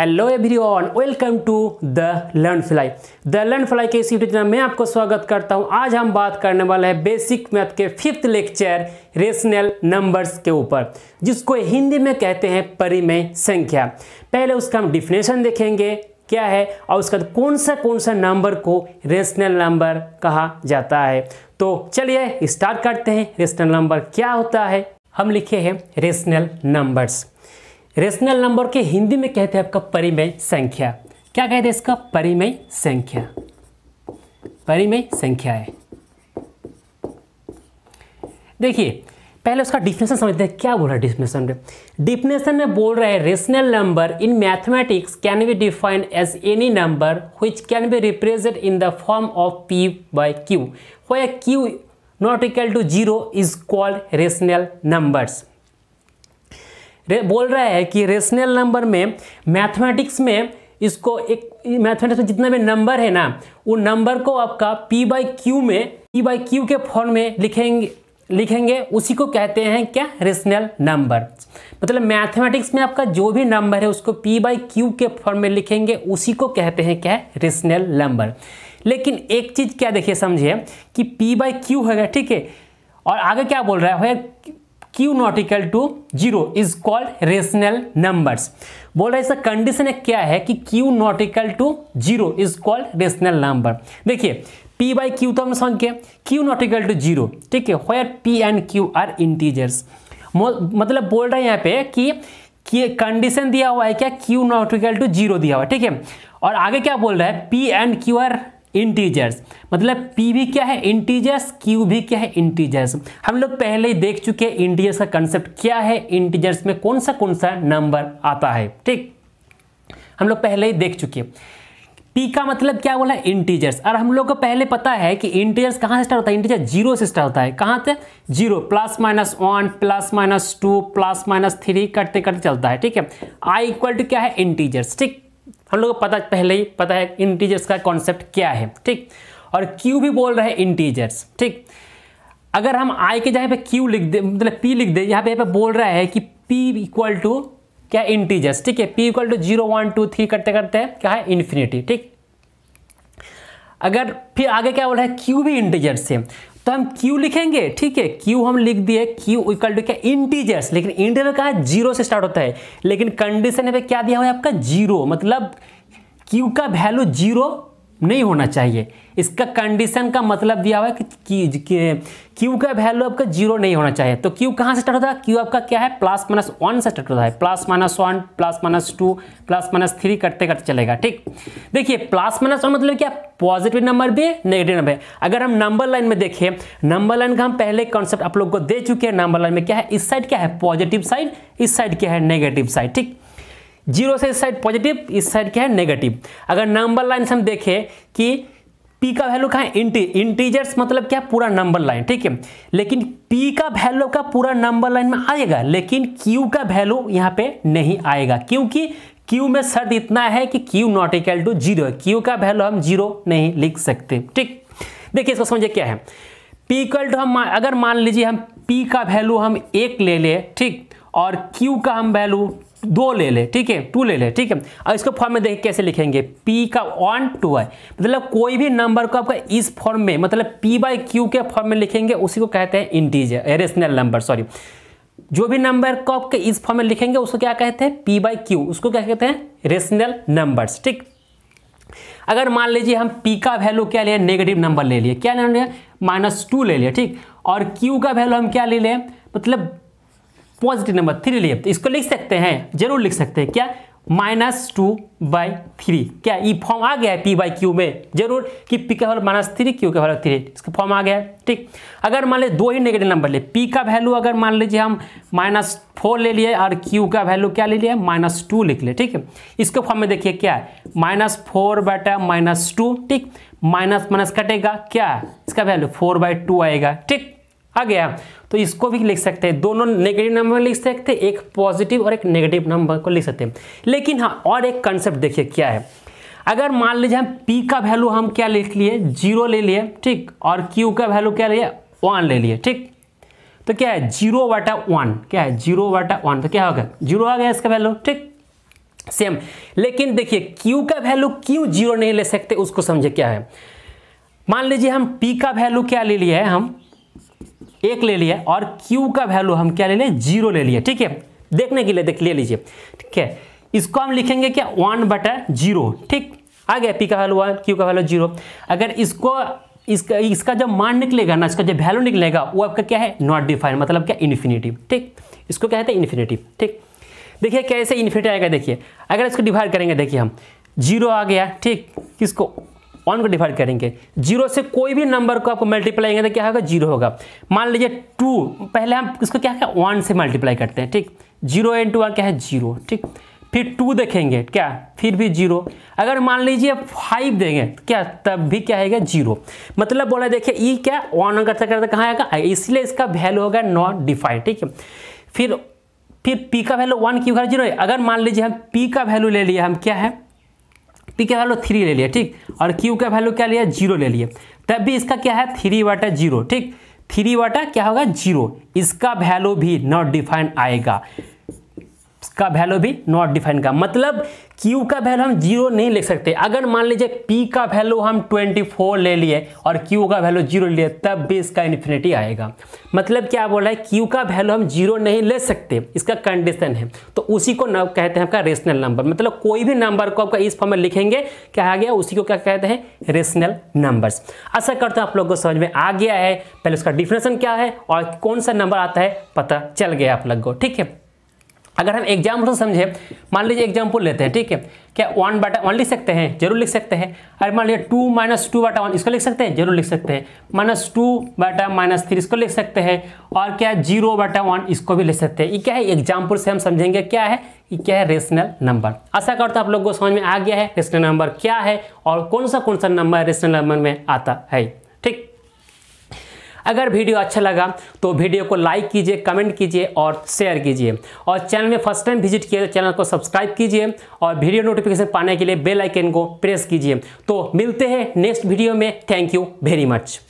hello everyone welcome to the learn fly the learn fly के इस YouTube channel में आपको स्वागत करता हूं आज हम बात करने वाले हैं बेसिक मैथ के फिफ्थ लेक्चर रेशनल नंबर्स के ऊपर जिसको हिंदी में कहते हैं परिमेय संख्या पहले उसका हम डिफिनेशन देखेंगे क्या है और उसका कौन सा कौन सा नंबर को रेशनल नंबर कहा जाता है तो चलिए स्टार्ट करते हैं रेशनल नंबर क्या होता है हम लिखे हैं रेशनल नंबर्स रेशनल नंबर के हिंदी में कहते हैं आपका परिमय संख्या क्या कहते हैं इसका परिमय संख्या परिमय संख्या है देखिए पहले उसका डिफिनेशन समझते हैं क्या बोल रहा है डिफिनेशन में डिफिनेशन में बोल रहा है rational number in mathematics can be defined as any number which can be represent in the form of P by Q वो Q not equal to zero is called rational numbers बोल रहा है कि rational number में mathematics में इसको एक mathematics में जितना भी नंबर है ना वो नंबर को आपका p बाई क्यू में p बाई क्यू के फॉर्म में लिखेंगे लिखेंगे उसी को कहते हैं क्या रेशनल नंबर मतलब मैथमेटिक्स में आपका जो भी नंबर है उसको p बाई क्यू के फॉर्म में लिखेंगे उसी को कहते हैं क्या रेशनल नंबर लेकिन एक चीज़ क्या देखिए समझिए कि p बाई क्यू होगा ठीक है और आगे क्या बोल रहा है Q not equal to zero is called rational numbers बोल रहा है इसका कंडीशन क्या है कि Q not equal to zero is called rational number देखिए पी बाई क्यू तो हम समझ गए Q not equal to zero ठीक है where P and Q are integers मतलब बोल रहा है यहाँ पे कि कंडीशन दिया हुआ है क्या Q not equal to zero दिया हुआ है ठीक है और आगे क्या बोल रहा है P and Q are integers मतलब पी भी क्या है इंटीजर्स क्यू भी क्या है इंटीजर्स हम लोग पहले ही देख चुके हैं इंटीजर्स का कंसेप्ट क्या है इंटीजर्स में कौन सा कौन सा नंबर आता है ठीक हम लोग पहले ही देख चुके पी का मतलब क्या बोला इंटीजर्स और हम लोग को पहले पता है कि इंटीजर्स कहाँ से स्टार्ट होता है इंटीजर जीरो से स्टार्ट होता है कहाँ से zero plus minus one plus minus two plus minus three करते करते चलता है ठीक है आई इक्वल टू क्या है इंटीजर्स ठीक हम लोग को पता पहले ही पता है इंटीजर्स का कॉन्सेप्ट क्या है ठीक और क्यू भी बोल रहे हैं इंटीजर्स ठीक अगर हम आई के जहाँ पे क्यू लिख दे मतलब पी लिख दे यहाँ पे यहाँ पे बोल रहा है कि पी इक्वल टू क्या इंटीजर्स ठीक है P equal to zero one two three करते करते क्या है इन्फिनिटी ठीक अगर फिर आगे क्या बोल रहा है क्यू भी इंटीजर्स है तो हम क्यू लिखेंगे ठीक है क्यू हम लिख दिए क्यू इक्वल टू क्या इंटीजर्स लेकिन इंटीजर का जीरो से स्टार्ट होता है लेकिन कंडीशन पे क्या दिया हुआ है आपका जीरो मतलब क्यू का वैल्यू जीरो नहीं होना चाहिए इसका कंडीशन का मतलब दिया हुआ है कि क्यू का वैल्यू आपका जीरो नहीं होना चाहिए तो क्यू कहाँ से स्टार्ट होता है क्यू आपका क्या है प्लस माइनस वन से स्टार्ट होता है plus minus one plus minus two plus minus three करते करते चलेगा ठीक देखिए प्लस माइनस वन मतलब क्या पॉजिटिव नंबर भी नेगेटिव नंबर अगर हम नंबर लाइन में देखें नंबर लाइन का हम पहले कॉन्सेप्ट आप लोग को दे चुके हैं नंबर लाइन में क्या है इस साइड क्या है पॉजिटिव साइड इस साइड क्या है नेगेटिव साइड ठीक जीरो से इस साइड पॉजिटिव इस साइड क्या है नेगेटिव अगर नंबर लाइन से हम देखें कि पी का वैल्यू कहा है इंटी इंटीजर्स मतलब क्या पूरा नंबर लाइन ठीक है लेकिन पी का वैल्यू का पूरा नंबर लाइन में आएगा लेकिन क्यू का वैल्यू यहाँ पे नहीं आएगा क्योंकि क्यू में शर्त इतना है कि Q not equal to zero Q का वैल्यू हम जीरो नहीं लिख सकते ठीक देखिए इसको समझिए क्या है पी इक्वल टू हम अगर मान लीजिए हम पी का वैल्यू हम एक ले लें ठीक और क्यू का हम वैल्यू दो ले ले ठीक है टू ले ले ठीक है और इसको फॉर्म में देखिए कैसे लिखेंगे p का वन टू है मतलब कोई भी नंबर को आपका इस फॉर्म में मतलब p बाई क्यू के फॉर्म में लिखेंगे उसी को कहते हैं इंटीजर रेशनल नंबर सॉरी जो भी नंबर को आपके इस फॉर्म में लिखेंगे उसको क्या कहते हैं p बाई क्यू उसको क्या कहते हैं रेशनल नंबर्स ठीक अगर मान लीजिए हम p का वैल्यू क्या लिया नेगेटिव नंबर ले लिया क्या माइनस टू ले लिया ठीक और क्यू का वैल्यू हम क्या ले लें मतलब पॉजिटिव नंबर थ्री लिए तो इसको लिख सकते हैं जरूर लिख सकते हैं क्या माइनस टू बाई थ्री क्या ये फॉर्म आ गया है पी बाई क्यू में जरूर कि पी का वैल्यू माइनस थ्री क्यू का वैल्यू थ्री इसका फॉर्म आ गया है ठीक अगर मान लीजिए दो ही नेगेटिव नंबर ले पी का वैल्यू अगर मान लीजिए हम माइनस फोर ले लिए और क्यू का वैल्यू क्या ले लिया माइनस टू लिख ले ठीक है इसको फॉर्म में देखिए क्या है माइनस फोर बटा माइनस टू ठीक माइनस माइनस कटेगा क्या इसका वैल्यू फोर बाई टू आएगा ठीक आ गया तो इसको भी लिख सकते हैं दोनों नेगेटिव नंबर लिख सकते हैं एक पॉजिटिव और एक नेगेटिव नंबर को लिख सकते हैं लेकिन हाँ और एक कंसेप्ट देखिए क्या है अगर मान लीजिए हम पी का वैल्यू हम क्या लिख लिए जीरो ले लिए ठीक और क्यू का वैल्यू क्या लिए वन ले लिए ठीक तो क्या है जीरो वाटा वन क्या है जीरो वाटा वन तो क्या हो गया जीरो आ गया इसका वैल्यू ठीक सेम लेकिन देखिए क्यू का वैल्यू क्यू जीरो नहीं ले सकते उसको समझे क्या है मान लीजिए हम पी का वैल्यू क्या ले लिया है हम एक ले लिया और Q का वैल्यू हम क्या ले लें जीरो ले लिया ठीक है देखने के लिए देख ले लीजिए ठीक है इसको हम लिखेंगे क्या वन बटा जीरो ठीक आ गया पी का वैल्यू वन क्यू का वैल्यू जीरो अगर इसको इसका इसका जब मान निकलेगा ना इसका जब वैल्यू निकलेगा वो आपका क्या है नॉट डिफाइंड मतलब क्या इन्फिनेटिव ठीक इसको क्या है इन्फिनेटिव ठीक देखिए कैसे इन्फिनेटिव आएगा देखिए अगर इसको डिवाइड करेंगे देखिए हम जीरो आ गया ठीक किसको वन को डिवाइड करेंगे जीरो से कोई भी नंबर को आपको मल्टीप्लाई करेंगे तो क्या होगा जीरो होगा मान लीजिए टू पहले हम इसको क्या है वन से मल्टीप्लाई करते हैं ठीक जीरो इंटू टू क्या है जीरो ठीक फिर टू देखेंगे क्या फिर भी जीरो अगर मान लीजिए फाइव देंगे तो क्या तब भी क्या आएगा जीरो मतलब बोला देखिए ई क्या वन करते करते कहाँ आएगा इसलिए इसका वैल्यू होगा नॉट डिफाइड ठीक है फिर फिर पी का वैल्यू वन क्यों जीरो अगर मान लीजिए हम पी का वैल्यू ले लिया हम क्या है पी का वैल्यू थ्री ले लिया ठीक और क्यू का वैल्यू क्या लिया जीरो ले लिया तब भी इसका क्या है थ्री वाटा जीरो ठीक थ्री वाटा क्या होगा जीरो इसका वैल्यू भी नॉट डिफाइन आएगा इसका वैल्यू भी नॉट डिफाइन का मतलब Q का वैल्यू हम जीरो नहीं लिख सकते अगर मान लीजिए P का वैल्यू हम 24 ले लिए और Q का वैल्यू जीरो लिए तब भी इसका इन्फिनिटी आएगा मतलब क्या बोल रहा है Q का वैल्यू हम जीरो नहीं ले सकते इसका कंडीशन है तो उसी को कहते हैं आपका रेशनल नंबर मतलब कोई भी नंबर को आपका इस फॉर्म में लिखेंगे क्या आ गया उसी को क्या कहते हैं रेशनल नंबर ऐसा करते हैं आप लोग को समझ में आ गया है पहले उसका डिफिनेशन क्या है और कौन सा नंबर आता है पता चल गया आप लोग को ठीक है अगर हम एग्जाम्पल समझे मान लीजिए एग्जाम्पल लेते हैं ठीक है क्या वन बाटा वन लिख सकते हैं जरूर लिख सकते हैं अरे मान लीजिए टू माइनस टू बाटा वन इसको लिख सकते हैं जरूर लिख सकते हैं माइनस टू बाटा माइनस थ्री इसको लिख सकते हैं और क्या जीरो बाटा वन इसको भी लिख सकते हैं ये क्या है एग्जाम्पल से हम समझेंगे क्या है ये क्या है रेशनल नंबर ऐसा करता आप लोग को समझ में आ गया है रेशनल नंबर क्या है और कौन सा कौन सा नंबर रेशनल नंबर में आता है अगर वीडियो अच्छा लगा तो वीडियो को लाइक कीजिए कमेंट कीजिए और शेयर कीजिए और चैनल में फर्स्ट टाइम विजिट किया तो चैनल को सब्सक्राइब कीजिए और वीडियो नोटिफिकेशन पाने के लिए बेल आइकन को प्रेस कीजिए तो मिलते हैं नेक्स्ट वीडियो में थैंक यू वेरी मच